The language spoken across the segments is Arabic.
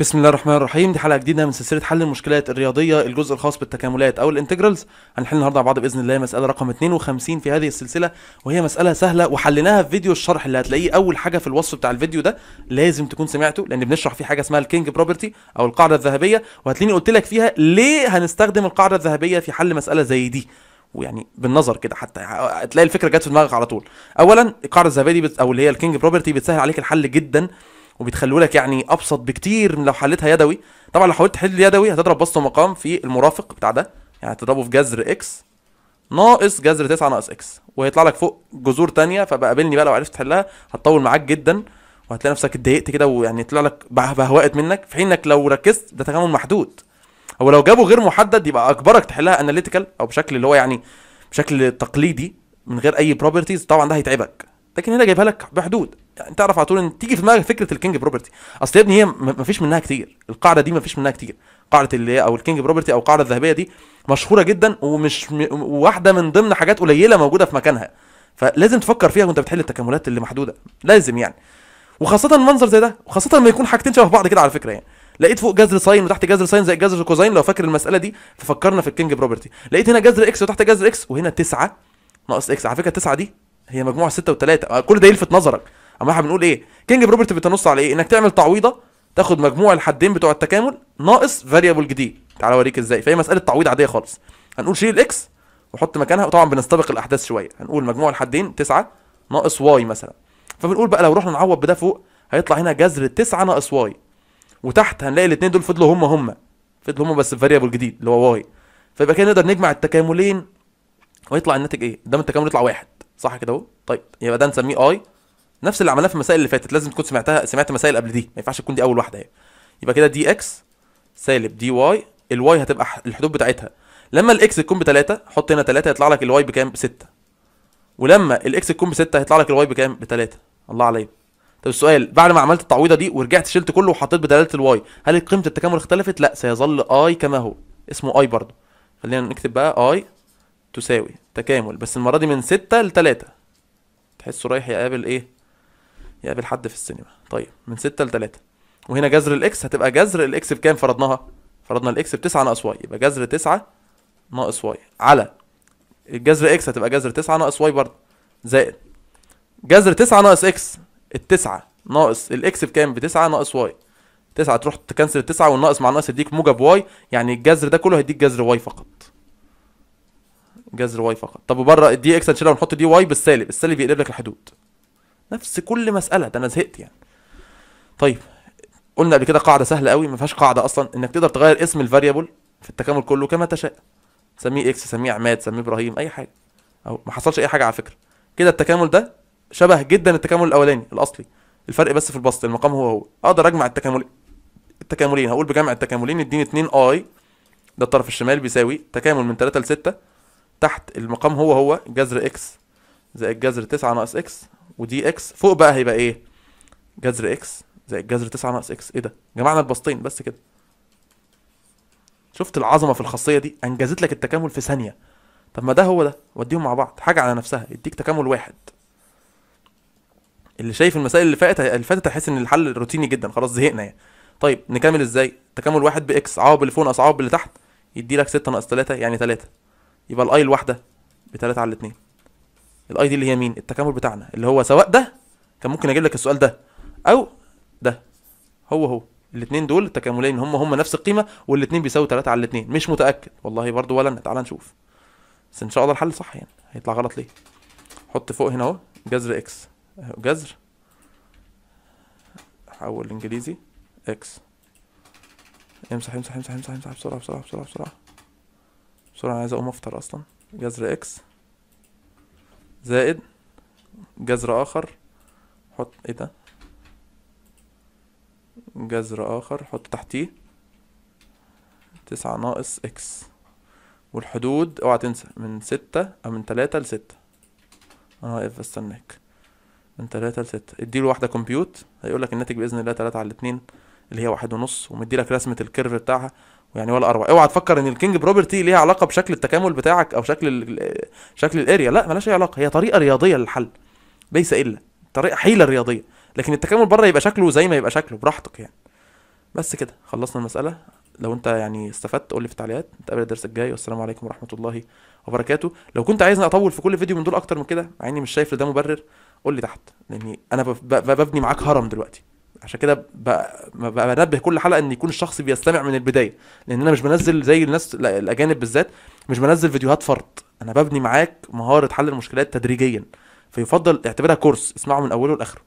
بسم الله الرحمن الرحيم دي حلقه جديده من سلسله حل المشكلات الرياضيه الجزء الخاص بالتكاملات او الانتجرالز هنحل النهارده مع بعض باذن الله مساله رقم 52 في هذه السلسله وهي مساله سهله وحليناها في فيديو الشرح اللي هتلاقيه اول حاجه في الوصف بتاع الفيديو ده لازم تكون سمعته لان بنشرح فيه حاجه اسمها الكينج بروبرتي او القاعده الذهبيه وهتلاقيني قلت لك فيها ليه هنستخدم القاعده الذهبيه في حل مساله زي دي ويعني بالنظر كده حتى تلاقي الفكره جت في دماغك على طول اولا القاعده الذهبيه دي بت... او اللي هي الكينج بروبرتي بتسهل عليك الحل جدا وبيتخلوا لك يعني ابسط بكتير من لو حلتها يدوي طبعا لو حاولت تحل يدوي هتضرب بسط مقام في المرافق بتاع ده يعني هتضربه في جذر اكس ناقص جذر 9 ناقص اكس وهيطلع لك فوق جذور تانية فبقابلني بقى لو عرفت تحلها هتطول معاك جدا وهتلاقي نفسك اتضايقت كده ويعني طلع لك بهوقت منك في حين انك لو ركزت ده تكامل محدود هو لو جابه غير محدد يبقى اجبرك تحلها اناليتيكال او بشكل اللي هو يعني بشكل تقليدي من غير اي بروبرتيز طبعا ده هيتعبك لكن هنا جايبها لك بحدود يعني تعرف على طول ان تيجي في دماغك فكره الكينج بروبرتي اصل يا ابني هي ما فيش منها كتير القاعده دي ما فيش منها كتير قاعده اللي هي او الكينج بروبرتي او القاعده الذهبيه دي مشهوره جدا ومش م... واحده من ضمن حاجات قليله موجوده في مكانها فلازم تفكر فيها وانت بتحل التكاملات اللي محدوده لازم يعني وخاصه منظر زي ده وخاصه لما يكون حاجتين شبه بعض كده على فكره يعني لقيت فوق جذر ساين وتحت جذر ساين زي جذر كوزاين لو فاكر المساله دي ففكرنا في الكينج بروبرتي لقيت هنا جذر اكس وتحت جذر اكس وهنا 9 ناقص اكس على فكره 9 دي هي مجموعه 6 و3 كل ده يلفت نظرك اما احنا بنقول ايه كينج بروبرتي بتنص على ايه انك تعمل تعويضه تاخد مجموع الحدين بتوع التكامل ناقص فاريبل جديد تعالى اوريك ازاي فهي مساله تعويض عاديه خالص هنقول شيل الاكس وحط مكانها وطبعا بنستبق الاحداث شويه هنقول مجموع الحدين 9 ناقص واي مثلا فبنقول بقى لو رحنا نعوض بده فوق هيطلع هنا جذر 9 ناقص واي وتحت هنلاقي الاثنين دول فضلوا هم هم فضلوا هم بس فاريبل جديد اللي هو واي فيبقى كده نقدر نجمع التكاملين ويطلع الناتج ايه؟ قدام التكامل يطلع واحد صح كده اهو؟ طيب يبقى ده نسميه اي نفس اللي عملناه في المسائل اللي فاتت لازم تكون سمعتها سمعت مسائل قبل دي ما ينفعش تكون دي اول واحده يعني يبقى كده دي اكس سالب دي واي الواي هتبقى الحدود بتاعتها لما الاكس تكون 3 حط هنا 3 هيطلع لك الواي بكام بستة ولما الاكس تكون بستة هيطلع لك الواي بكام 3 الله عليك طب السؤال بعد ما عملت التعويضه دي ورجعت شلت كله وحطيت بدلاله الواي هل قيمه التكامل اختلفت لا سيظل اي كما هو اسمه اي برضه خلينا نكتب بقى اي تساوي تكامل بس المره دي من 6 ل 3 تحسه رايح يقابل ايه يقابل حد في السينما طيب من 6 ل 3 وهنا جذر الاكس هتبقى جذر الاكس بكام فرضناها فرضنا الاكس ب 9 ناقص واي يبقى جذر 9 ناقص واي على الجذر اكس هتبقى جذر 9 ناقص واي برضه زائد جذر 9 ناقص اكس ال 9 ناقص الاكس بكام ب 9 ناقص واي 9 تروح تكنسل التسعة والناقص مع الناقص يديك موجب واي يعني الجذر ده كله هيديك جذر واي فقط جذر واي فقط طب وبره الدي اكس هنشيلها ونحط دي واي بالسالب السالب يقلب لك الحدود نفس كل مساله ده انا زهقت يعني طيب قلنا قبل كده قاعده سهله قوي ما فيهاش قاعده اصلا انك تقدر تغير اسم الفاريبل في التكامل كله كما تشاء سميه اكس سميه عماد سميه ابراهيم اي حاجه او ما حصلش اي حاجه على فكره كده التكامل ده شبه جدا التكامل الاولاني الاصلي الفرق بس في البسط المقام هو هو اقدر اجمع التكامل التكاملين هقول بجمع التكاملين اديني 2 اي ده الطرف الشمال بيساوي تكامل من 3 ل 6 تحت المقام هو هو جذر اكس زائد جذر 9 ناقص اكس ودي اكس فوق بقى هيبقى ايه جذر اكس زائد جذر 9 ناقص اكس ايه ده جمعنا البسطين بس كده شفت العظمه في الخاصيه دي انجزت لك التكامل في ثانيه طب ما ده هو ده وديهم مع بعض حاجه على نفسها يديك تكامل واحد اللي شايف المسائل اللي فاتت اللي فاتت هيحس ان الحل روتيني جدا خلاص زهقنا يعني طيب نكمل ازاي تكامل واحد باكس عوض اللي فوق ناقص عوض اللي تحت يدي لك 6 ناقص 3 يعني 3 يبقى الاي الواحده ب 3 على 2 الاي دي اللي هي مين التكامل بتاعنا اللي هو سواء ده كان ممكن اجيب لك السؤال ده او ده هو هو الاثنين دول التكاملين هم هم نفس القيمه والاثنين بيساوي 3 على الاثنين مش متاكد والله برضو ولا انا تعال نشوف بس ان شاء الله الحل صح يعني هيطلع غلط ليه حط فوق هنا اهو جذر اكس جذر حول الانجليزي اكس امسح امسح امسح امسح امسح بسرعه بسرعه بسرعه بسرعه بسرعه انا عايز اقوم افطر اصلا جذر اكس زائد جذر آخر حط ايه ده جذر آخر حط تحتيه تسعة ناقص اكس والحدود اوعى تنسى من ستة أو من تلاتة لستة أنا واقف بستناك من تلاتة لستة اديله واحدة كمبيوت هيقولك الناتج بإذن الله تلاتة على اتنين اللي هي واحد ونص ومديلك رسمة الكيرف بتاعها يعني ولا اروع اوعى تفكر ان الكينج بروبرتي ليها علاقه بشكل التكامل بتاعك او شكل الـ شكل الاريا لا ملهاش اي علاقه هي طريقه رياضيه للحل ليس الا طريقه حيله رياضيه لكن التكامل بره يبقى شكله زي ما يبقى شكله براحتك يعني بس كده خلصنا المساله لو انت يعني استفدت قول لي في التعليقات نتقابل الدرس الجاي والسلام عليكم ورحمه الله وبركاته لو كنت عايزني اطول في كل فيديو من دول اكتر من كده عيني مش شايف ده مبرر قول لي تحت لاني انا ببني معاك هرم دلوقتي عشان كده بنبه كل حلقه ان يكون الشخص بيستمع من البدايه لان انا مش بنزل زي الناس الاجانب بالذات مش بنزل فيديوهات فرد انا ببني معاك مهاره حل المشكلات تدريجيا فيفضل اعتبرها كورس اسمعه من اوله لاخره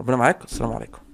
ربنا معاك السلام عليكم